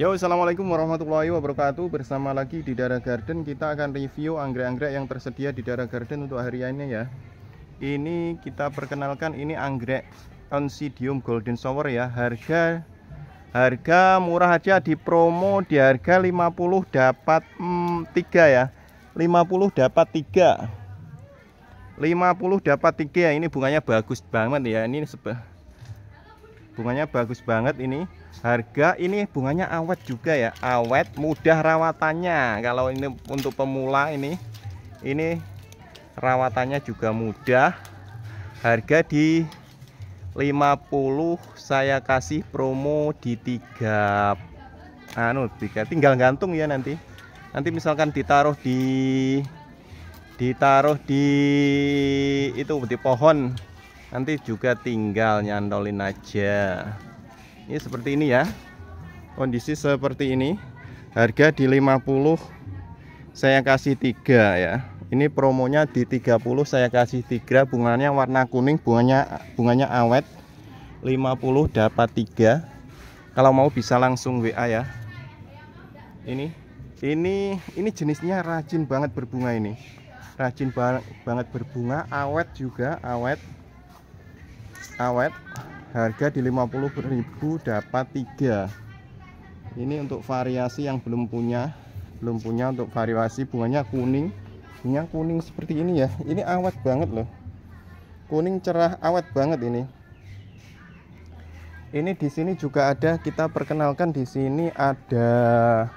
Yo, assalamualaikum warahmatullahi wabarakatuh. Bersama lagi di Dara Garden, kita akan review anggrek-anggrek yang tersedia di Dara Garden untuk hari ini ya. Ini kita perkenalkan ini anggrek Oncidium Golden Shower ya. Harga harga murah aja di promo di harga 50 dapat hmm, 3 ya. 50 dapat 3. 50 dapat 3 ya. Ini bunganya bagus banget ya. Ini sebab bunganya bagus banget ini harga ini bunganya awet juga ya awet mudah rawatannya kalau ini untuk pemula ini ini rawatannya juga mudah harga di 50 saya kasih promo di tiga anu tiga tinggal gantung ya nanti nanti misalkan ditaruh di ditaruh di itu di pohon nanti juga tinggal nyantolin aja ini seperti ini ya kondisi seperti ini harga di 50 saya kasih tiga ya ini promonya di 30 saya kasih tiga bunganya warna kuning bunganya bunganya awet 50 dapat tiga kalau mau bisa langsung WA ya ini ini ini jenisnya rajin banget berbunga ini rajin ba banget berbunga awet juga awet awet harga di 50.000 dapat 3 ini untuk variasi yang belum punya belum punya untuk variasi bunganya kuning bunga kuning seperti ini ya ini awet banget loh kuning cerah awet banget ini ini di sini juga ada kita perkenalkan di sini ada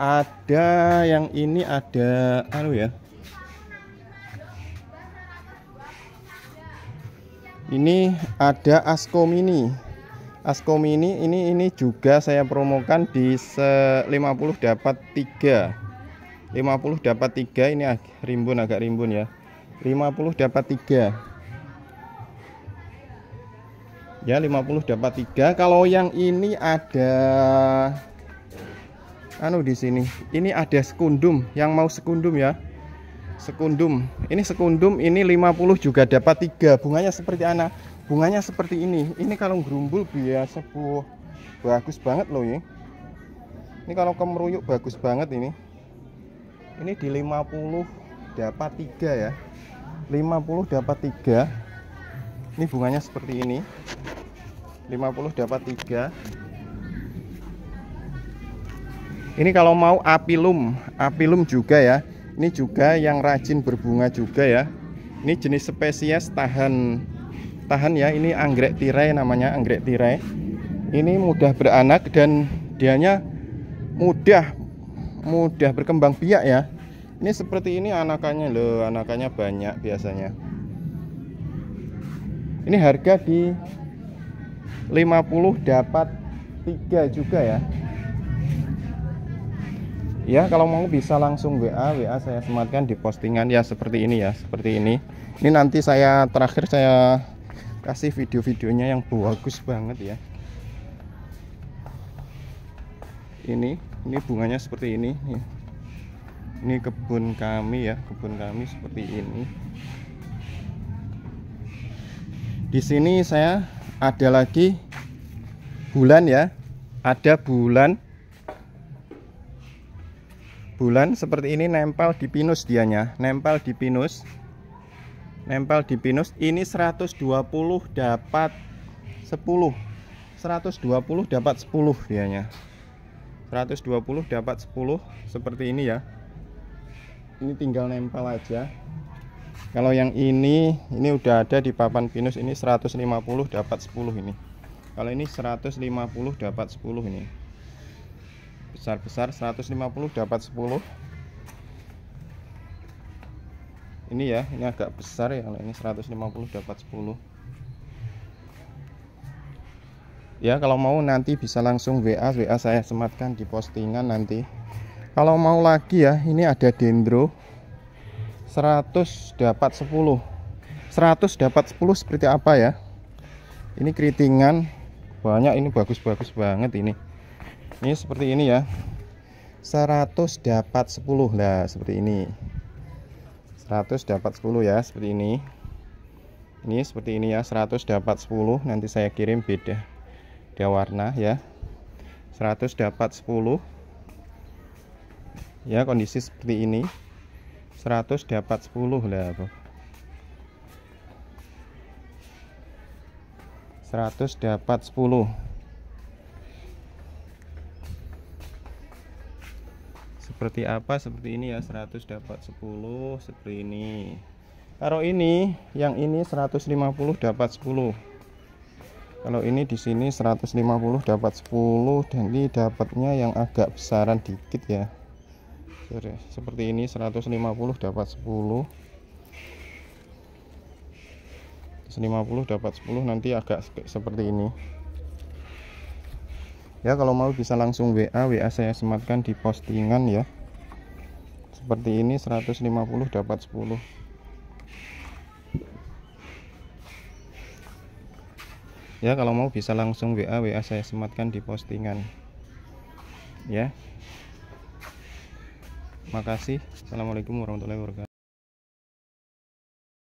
ada yang ini ada anu ya ini ada Asko Mini Asko Mini ini ini juga saya promokan di 50 dapat 3 50 dapat 3 ini ag rimbun agak rimbun ya 50 dapat 3 ya 50 dapat 3 kalau yang ini ada anu di sini ini ada sekundum yang mau sekundum ya sekundum ini sekundum ini 50 juga dapat tiga bunganya seperti anak bunganya seperti ini ini kalau gerumbul biasa bu bagus banget loh ya ini kalau kemeruyuk bagus banget ini ini di 50 dapat tiga ya 50 dapat tiga ini bunganya seperti ini 50 dapat tiga ini kalau mau apilum apilum juga ya ini juga yang rajin berbunga juga ya ini jenis spesies tahan tahan ya ini anggrek tirai namanya anggrek tirai ini mudah beranak dan dianya mudah mudah berkembang biak ya ini seperti ini anakannya loh anakannya banyak biasanya ini harga di 50 dapat 3 juga ya ya kalau mau bisa langsung WA WA saya sematkan di postingan ya seperti ini ya seperti ini ini nanti saya terakhir saya kasih video-videonya yang bagus banget ya ini ini bunganya seperti ini ya. ini kebun kami ya kebun kami seperti ini di sini saya ada lagi bulan ya ada bulan bulan seperti ini nempel di pinus dianya nempel di pinus nempel di pinus ini 120 dapat 10 120 dapat 10 dianya 120 dapat 10 seperti ini ya ini tinggal nempel aja kalau yang ini ini udah ada di papan pinus ini 150 dapat 10 ini kalau ini 150 dapat 10 ini besar-besar 150 dapat 10 ini ya ini agak besar ya ini 150 dapat 10 ya kalau mau nanti bisa langsung WA WA saya sematkan di postingan nanti kalau mau lagi ya ini ada dendro 100 dapat 10 100 dapat 10 seperti apa ya ini keritingan banyak ini bagus-bagus banget ini ini seperti ini ya 100 dapat 10 lah seperti ini 100 dapat 10 ya seperti ini ini seperti ini ya 100 dapat 10 nanti saya kirim beda dia warna ya 100 dapat 10 ya kondisi seperti ini 100 dapat 10 lah bro 100 dapat 10 seperti apa seperti ini ya 100 dapat 10 seperti ini kalau ini yang ini 150 dapat 10 kalau ini di sini 150 dapat 10 dan ini dapatnya yang agak besaran dikit ya seperti ini 150 dapat 10 150 dapat 10 nanti agak seperti ini ya kalau mau bisa langsung WA WA saya sematkan di postingan ya seperti ini 150 dapat 10 ya kalau mau bisa langsung WA WA saya sematkan di postingan ya makasih Assalamualaikum warahmatullahi wabarakatuh